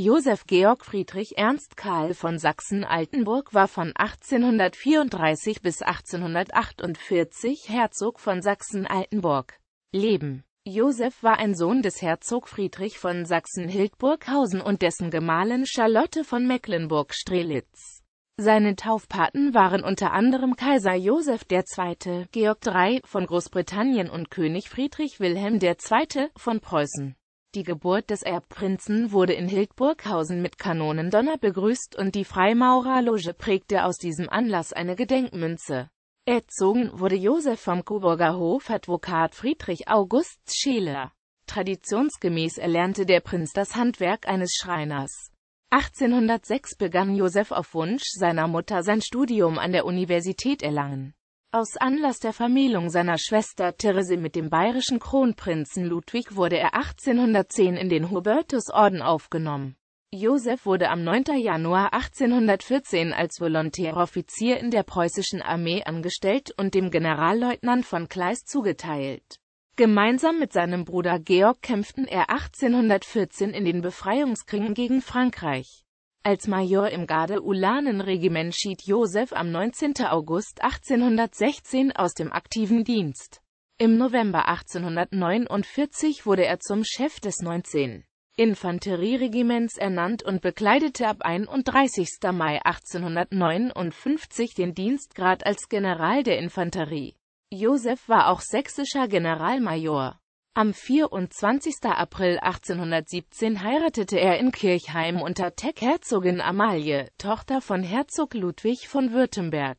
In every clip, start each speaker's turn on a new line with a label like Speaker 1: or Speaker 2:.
Speaker 1: Josef Georg Friedrich Ernst Karl von Sachsen-Altenburg war von 1834 bis 1848 Herzog von Sachsen-Altenburg. Leben Josef war ein Sohn des Herzog Friedrich von Sachsen-Hildburghausen und dessen Gemahlin Charlotte von Mecklenburg-Strelitz. Seine Taufpaten waren unter anderem Kaiser Josef II., Georg III. von Großbritannien und König Friedrich Wilhelm II. von Preußen. Die Geburt des Erbprinzen wurde in Hildburghausen mit Kanonendonner begrüßt und die Freimaurerloge prägte aus diesem Anlass eine Gedenkmünze. Erzogen wurde Josef vom Coburger Hofadvokat Friedrich August Scheler. Traditionsgemäß erlernte der Prinz das Handwerk eines Schreiners. 1806 begann Josef auf Wunsch seiner Mutter sein Studium an der Universität Erlangen. Aus Anlass der Vermählung seiner Schwester Therese mit dem bayerischen Kronprinzen Ludwig wurde er 1810 in den Hubertusorden aufgenommen. Josef wurde am 9. Januar 1814 als Volontäroffizier in der preußischen Armee angestellt und dem Generalleutnant von Kleist zugeteilt. Gemeinsam mit seinem Bruder Georg kämpften er 1814 in den Befreiungskriegen gegen Frankreich. Als Major im Garde-Ulanen-Regiment schied Josef am 19. August 1816 aus dem aktiven Dienst. Im November 1849 wurde er zum Chef des 19. Infanterieregiments ernannt und bekleidete ab 31. Mai 1859 den Dienstgrad als General der Infanterie. Josef war auch sächsischer Generalmajor. Am 24. April 1817 heiratete er in Kirchheim unter Teck Herzogin Amalie, Tochter von Herzog Ludwig von Württemberg.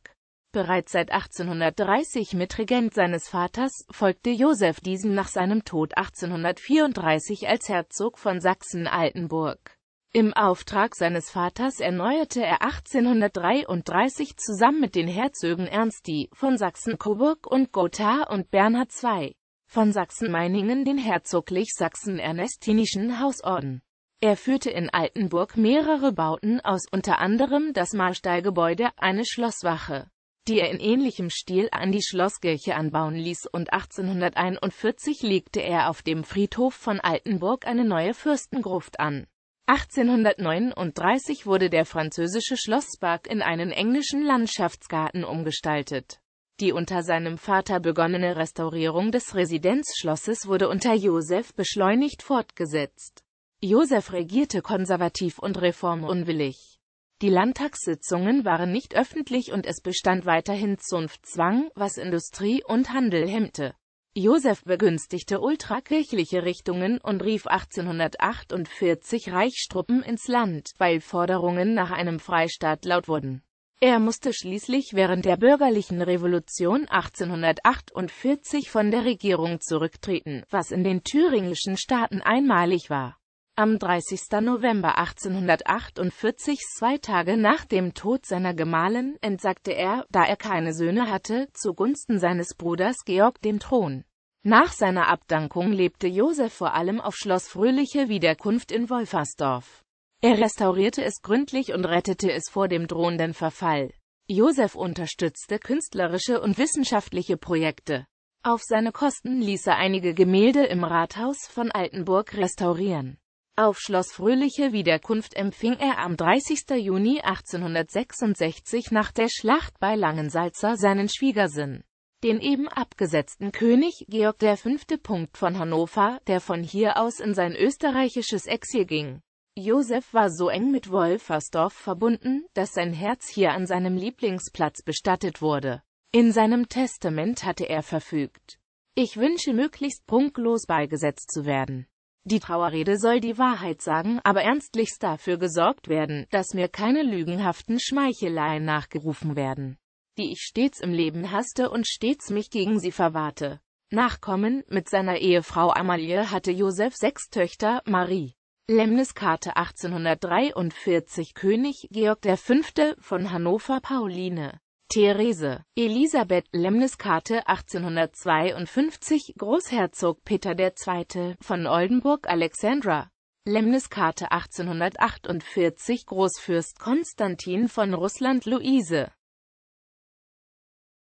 Speaker 1: Bereits seit 1830 mit Regent seines Vaters, folgte Josef diesem nach seinem Tod 1834 als Herzog von Sachsen-Altenburg. Im Auftrag seines Vaters erneuerte er 1833 zusammen mit den Herzögen Ernsti von Sachsen-Coburg und Gotha und Bernhard II von Sachsen-Meiningen den herzoglich sachsen-ernestinischen Hausorden. Er führte in Altenburg mehrere Bauten aus, unter anderem das Marstallgebäude, eine Schlosswache, die er in ähnlichem Stil an die Schlosskirche anbauen ließ und 1841 legte er auf dem Friedhof von Altenburg eine neue Fürstengruft an. 1839 wurde der französische Schlosspark in einen englischen Landschaftsgarten umgestaltet. Die unter seinem Vater begonnene Restaurierung des Residenzschlosses wurde unter Josef beschleunigt fortgesetzt. Josef regierte konservativ und reformunwillig. Die Landtagssitzungen waren nicht öffentlich und es bestand weiterhin Zunftzwang, was Industrie und Handel hemmte. Josef begünstigte ultrakirchliche Richtungen und rief 1848 Reichstruppen ins Land, weil Forderungen nach einem Freistaat laut wurden. Er musste schließlich während der bürgerlichen Revolution 1848 von der Regierung zurücktreten, was in den thüringischen Staaten einmalig war. Am 30. November 1848, zwei Tage nach dem Tod seiner Gemahlin, entsagte er, da er keine Söhne hatte, zugunsten seines Bruders Georg dem Thron. Nach seiner Abdankung lebte Josef vor allem auf Schloss Fröhliche Wiederkunft in Wolfersdorf. Er restaurierte es gründlich und rettete es vor dem drohenden Verfall. Josef unterstützte künstlerische und wissenschaftliche Projekte. Auf seine Kosten ließ er einige Gemälde im Rathaus von Altenburg restaurieren. Auf Schloss Fröhliche Wiederkunft empfing er am 30. Juni 1866 nach der Schlacht bei Langensalzer seinen Schwiegersinn, den eben abgesetzten König Georg V. Punkt von Hannover, der von hier aus in sein österreichisches Exil ging. Josef war so eng mit Wolfersdorf verbunden, dass sein Herz hier an seinem Lieblingsplatz bestattet wurde. In seinem Testament hatte er verfügt, ich wünsche möglichst punktlos beigesetzt zu werden. Die Trauerrede soll die Wahrheit sagen, aber ernstlichst dafür gesorgt werden, dass mir keine lügenhaften Schmeicheleien nachgerufen werden, die ich stets im Leben hasste und stets mich gegen sie verwahrte. Nachkommen, mit seiner Ehefrau Amalie hatte Josef sechs Töchter, Marie, Lemniskarte 1843 König Georg V. von Hannover Pauline Therese Elisabeth Lemniskarte 1852 Großherzog Peter II. von Oldenburg Alexandra Lemniskarte 1848 Großfürst Konstantin von Russland Luise